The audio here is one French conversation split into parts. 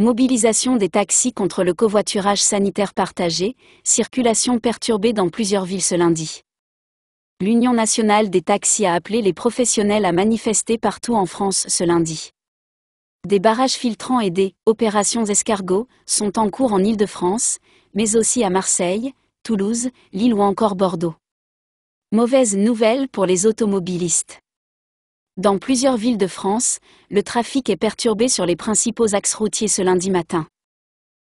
Mobilisation des taxis contre le covoiturage sanitaire partagé, circulation perturbée dans plusieurs villes ce lundi. L'Union nationale des taxis a appelé les professionnels à manifester partout en France ce lundi. Des barrages filtrants et des opérations escargots sont en cours en Île-de-France, mais aussi à Marseille, Toulouse, Lille ou encore Bordeaux. Mauvaise nouvelle pour les automobilistes. Dans plusieurs villes de France, le trafic est perturbé sur les principaux axes routiers ce lundi matin.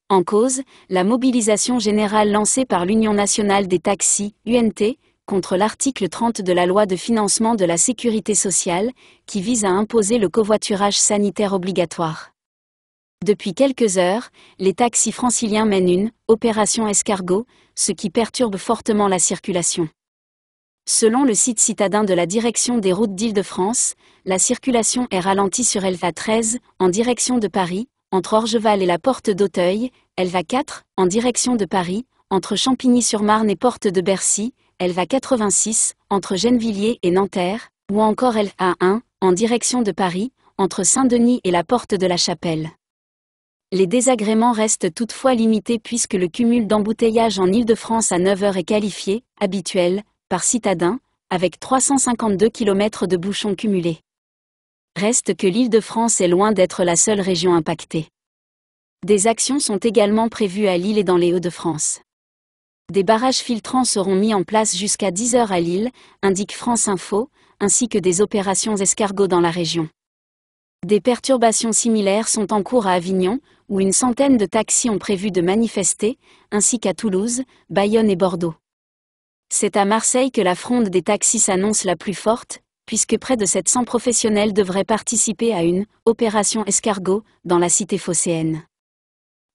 En cause, la mobilisation générale lancée par l'Union nationale des taxis, UNT, contre l'article 30 de la loi de financement de la sécurité sociale, qui vise à imposer le covoiturage sanitaire obligatoire. Depuis quelques heures, les taxis franciliens mènent une opération escargot, ce qui perturbe fortement la circulation. Selon le site citadin de la direction des routes d'Île-de-France, la circulation est ralentie sur LVA 13 en direction de Paris, entre Orgeval et la porte d'Auteuil, LVA 4 en direction de Paris, entre Champigny-sur-Marne et porte de Bercy, LVA 86 entre Gennevilliers et Nanterre, ou encore LVA 1 en direction de Paris, entre Saint-Denis et la porte de la Chapelle. Les désagréments restent toutefois limités puisque le cumul d'embouteillages en Île-de-France à 9h est qualifié, habituel, par citadin, avec 352 km de bouchons cumulés. Reste que l'Île-de-France est loin d'être la seule région impactée. Des actions sont également prévues à Lille et dans les Hauts-de-France. Des barrages filtrants seront mis en place jusqu'à 10 heures à Lille, indique France Info, ainsi que des opérations escargots dans la région. Des perturbations similaires sont en cours à Avignon, où une centaine de taxis ont prévu de manifester, ainsi qu'à Toulouse, Bayonne et Bordeaux. C'est à Marseille que la fronde des taxis s'annonce la plus forte, puisque près de 700 professionnels devraient participer à une opération escargot dans la cité phocéenne.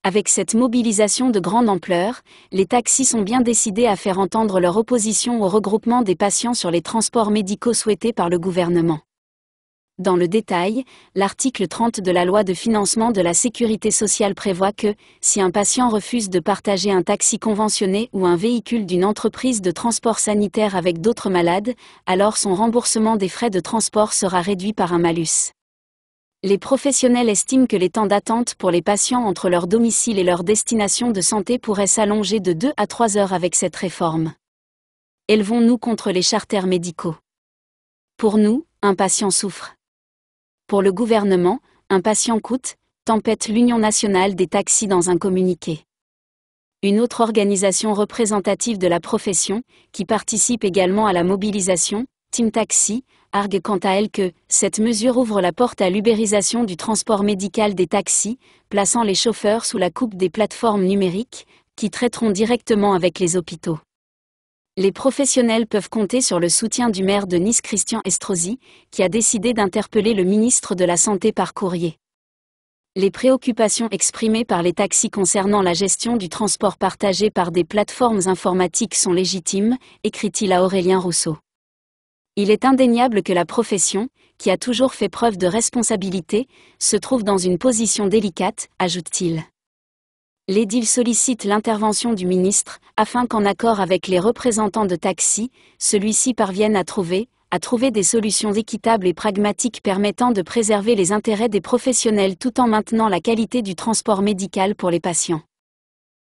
Avec cette mobilisation de grande ampleur, les taxis sont bien décidés à faire entendre leur opposition au regroupement des patients sur les transports médicaux souhaités par le gouvernement. Dans le détail, l'article 30 de la loi de financement de la sécurité sociale prévoit que, si un patient refuse de partager un taxi conventionné ou un véhicule d'une entreprise de transport sanitaire avec d'autres malades, alors son remboursement des frais de transport sera réduit par un malus. Les professionnels estiment que les temps d'attente pour les patients entre leur domicile et leur destination de santé pourraient s'allonger de 2 à 3 heures avec cette réforme. Élevons-nous contre les charters médicaux. Pour nous, un patient souffre. Pour le gouvernement, un patient coûte, tempête l'Union nationale des taxis dans un communiqué. Une autre organisation représentative de la profession, qui participe également à la mobilisation, Team Taxi, argue quant à elle que cette mesure ouvre la porte à l'ubérisation du transport médical des taxis, plaçant les chauffeurs sous la coupe des plateformes numériques, qui traiteront directement avec les hôpitaux. Les professionnels peuvent compter sur le soutien du maire de Nice Christian Estrosi, qui a décidé d'interpeller le ministre de la Santé par courrier. Les préoccupations exprimées par les taxis concernant la gestion du transport partagé par des plateformes informatiques sont légitimes, écrit-il à Aurélien Rousseau. Il est indéniable que la profession, qui a toujours fait preuve de responsabilité, se trouve dans une position délicate, ajoute-t-il l'édile sollicite l'intervention du ministre, afin qu'en accord avec les représentants de taxi, celui-ci parvienne à trouver, à trouver des solutions équitables et pragmatiques permettant de préserver les intérêts des professionnels tout en maintenant la qualité du transport médical pour les patients.